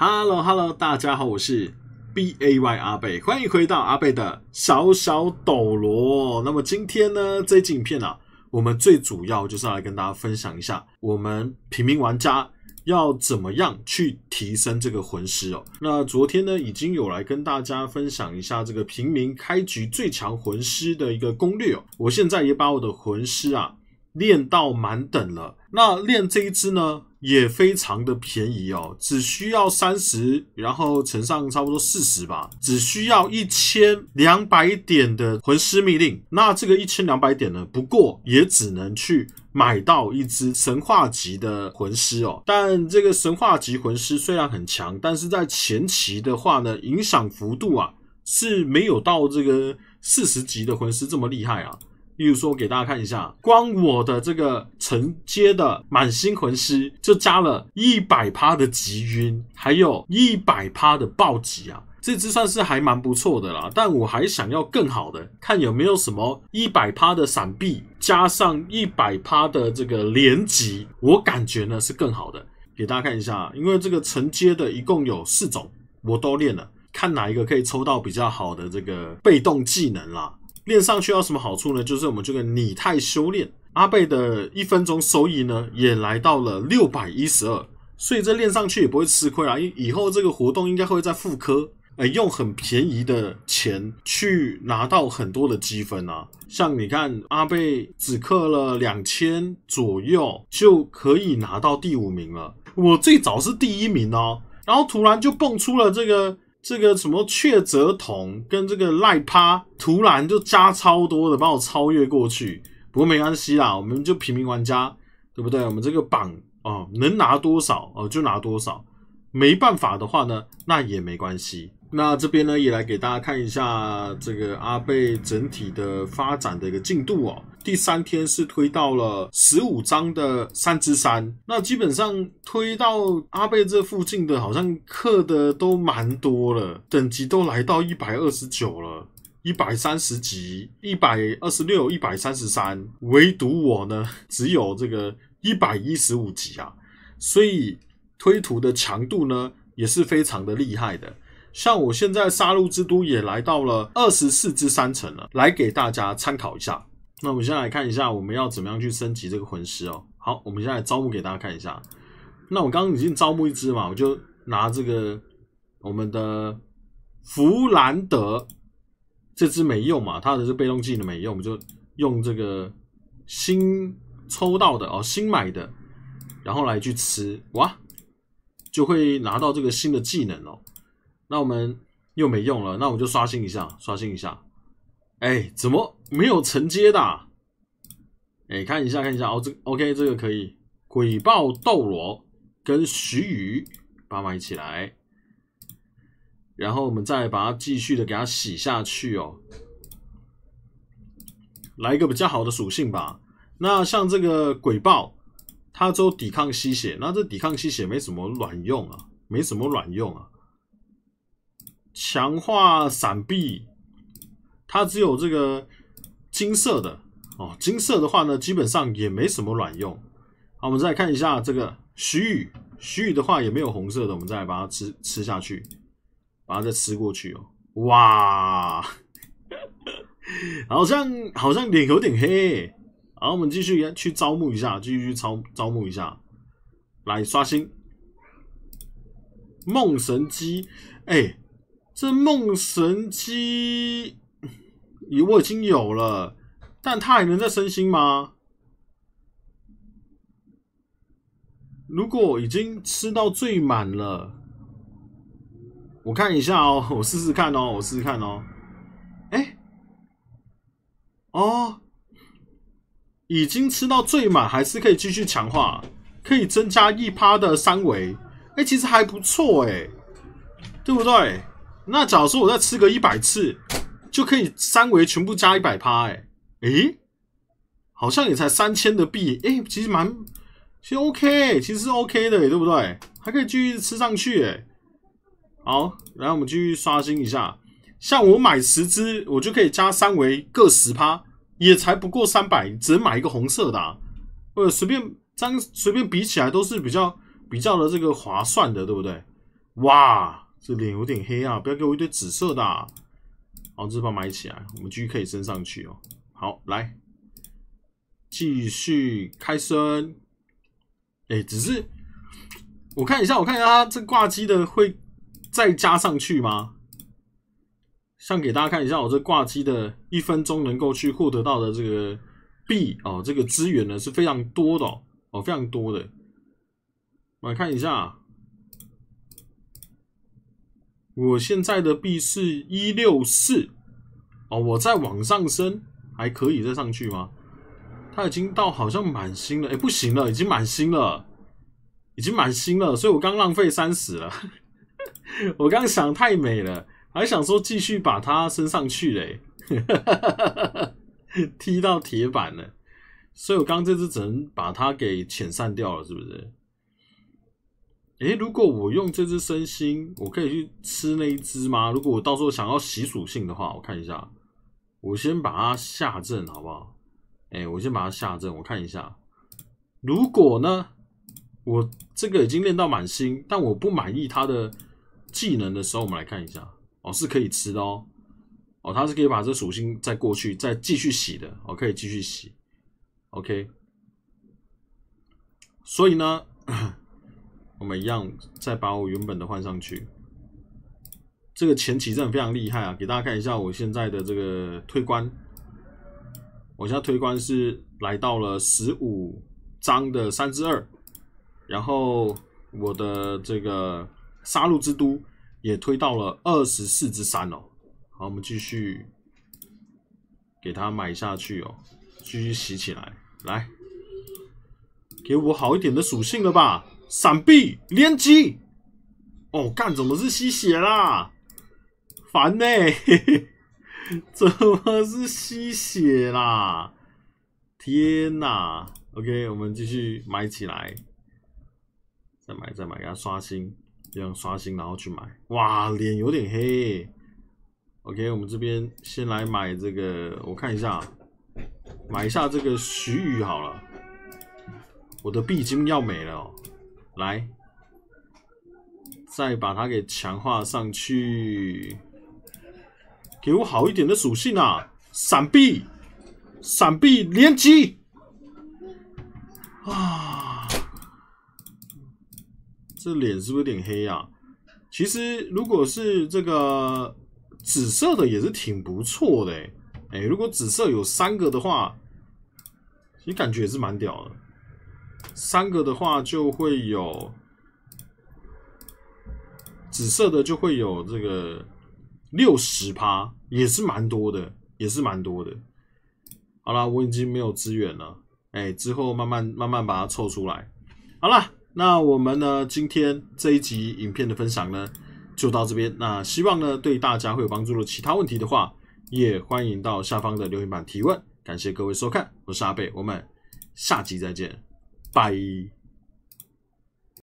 Hello Hello，大家好，我是 Bay 阿贝，欢迎回到阿贝的小小斗罗。那么今天呢，这集影片啊，我们最主要就是来跟大家分享一下，我们平民玩家要怎么样去提升这个魂师哦。那昨天呢，已经有来跟大家分享一下这个平民开局最强魂师的一个攻略哦。我现在也把我的魂师啊练到满等了，那练这一支呢？也非常的便宜哦，只需要三十，然后乘上差不多四十吧，只需要一千两百点的魂师密令。那这个一千两百点呢？不过也只能去买到一只神话级的魂师哦。但这个神话级魂师虽然很强，但是在前期的话呢，影响幅度啊是没有到这个四十级的魂师这么厉害啊。例如说，给大家看一下，光我的这个承接的满星魂师就加了一百趴的极晕，还有一百趴的暴击啊，这只算是还蛮不错的啦。但我还想要更好的，看有没有什么一百趴的闪避，加上一百趴的这个连击，我感觉呢是更好的。给大家看一下，因为这个承接的一共有四种，我都练了，看哪一个可以抽到比较好的这个被动技能啦。练上去有什么好处呢？就是我们这个拟态修炼，阿贝的一分钟收益呢，也来到了六百一十二，所以这练上去也不会吃亏啊。以以后这个活动应该会再复刻，呃，用很便宜的钱去拿到很多的积分啊。像你看，阿贝只氪了两千左右就可以拿到第五名了，我最早是第一名哦，然后突然就蹦出了这个。这个什么雀泽瞳跟这个赖趴突然就加超多的，把我超越过去。不过没关系啦，我们就平民玩家，对不对？我们这个榜哦，能拿多少哦就拿多少，没办法的话呢，那也没关系。那这边呢，也来给大家看一下这个阿贝整体的发展的一个进度哦。第三天是推到了十五张的三之三。那基本上推到阿贝这附近的，好像刻的都蛮多了，等级都来到一百二十九了，一百三十级，一百二十六，一百三十三。唯独我呢，只有这个一百一十五级啊。所以推图的强度呢，也是非常的厉害的。像我现在杀戮之都也来到了二十四之三层了，来给大家参考一下。那我们先来看一下我们要怎么样去升级这个魂师哦。好，我们现在招募给大家看一下。那我刚刚已经招募一只嘛，我就拿这个我们的弗兰德这只没用嘛，它的是被动技能没用，我们就用这个新抽到的哦，新买的，然后来去吃哇，就会拿到这个新的技能哦。那我们又没用了，那我们就刷新一下，刷新一下。哎，怎么没有承接的？哎，看一下，看一下。哦，这 OK，这个可以。鬼豹斗罗跟徐宇把妈一起来，然后我们再把它继续的给它洗下去哦。来一个比较好的属性吧。那像这个鬼豹，它只有抵抗吸血，那这抵抗吸血没什么卵用啊，没什么卵用啊。强化闪避，它只有这个金色的哦。金色的话呢，基本上也没什么卵用。好，我们再看一下这个徐宇，徐宇的话也没有红色的。我们再来把它吃吃下去，把它再吃过去哦。哇，好像好像脸有点黑。好，我们继续去招募一下，继续去招招募一下，来刷新梦神机。哎。这梦神机，咦，我已经有了，但它还能再升星吗？如果已经吃到最满了，我看一下哦，我试试看哦，我试试看哦。哎，哦，已经吃到最满，还是可以继续强化，可以增加一趴的三维。哎，其实还不错，哎，对不对？那假如说我再吃个一百次，就可以三维全部加一百趴，哎诶，好像也才三千的币，诶，其实蛮，其实 OK，其实 OK 的，对不对？还可以继续吃上去，诶。好，然后我们继续刷新一下，像我买十只，我就可以加三维各十趴，也才不过三百，只能买一个红色的，呃，随便张随便比起来都是比较比较的这个划算的，对不对？哇！这脸有点黑啊！不要给我一堆紫色的。好，这把买起来，我们继续可以升上去哦。好，来继续开升。哎，只是我看一下，我看一下，这挂机的会再加上去吗？像给大家看一下，我这挂机的一分钟能够去获得到的这个币哦，这个资源呢是非常多的哦，非常多的。我来看一下。我现在的币是一六四，哦，我再往上升，还可以再上去吗？它已经到好像满星了，哎，不行了，已经满星了，已经满星了，所以我刚浪费三十了，我刚想太美了，还想说继续把它升上去嘞，踢到铁板了，所以我刚这只只能把它给遣散掉了，是不是？哎，如果我用这只身心，我可以去吃那一只吗？如果我到时候想要洗属性的话，我看一下，我先把它下阵好不好？哎，我先把它下阵，我看一下。如果呢，我这个已经练到满星，但我不满意它的技能的时候，我们来看一下哦，是可以吃的哦。哦，它是可以把这属性再过去，再继续洗的，哦，可以继续洗。OK，所以呢？我们一样，再把我原本的换上去。这个前期的非常厉害啊！给大家看一下，我现在的这个推关，我现在推关是来到了十五张的三之二，然后我的这个杀戮之都也推到了二十四之三哦。好，我们继续给它买下去哦，继续洗起来，来，给我好一点的属性了吧！闪避连击！哦，干怎么是吸血啦？烦呢，怎么是吸血啦？天哪！OK，我们继续买起来，再买再买，给它刷新，这样刷新然后去买。哇，脸有点黑。OK，我们这边先来买这个，我看一下，买一下这个徐宇好了。我的币经要没了。来，再把它给强化上去，给我好一点的属性啊！闪避，闪避，连击！啊，这脸是不是有点黑呀？其实，如果是这个紫色的，也是挺不错的。哎，如果紫色有三个的话，你感觉也是蛮屌的。三个的话就会有紫色的，就会有这个六十趴，也是蛮多的，也是蛮多的。好了，我已经没有资源了，哎，之后慢慢慢慢把它凑出来。好了，那我们呢，今天这一集影片的分享呢就到这边。那希望呢对大家会有帮助的，其他问题的话也欢迎到下方的留言板提问。感谢各位收看，我是阿贝，我们下集再见。拜。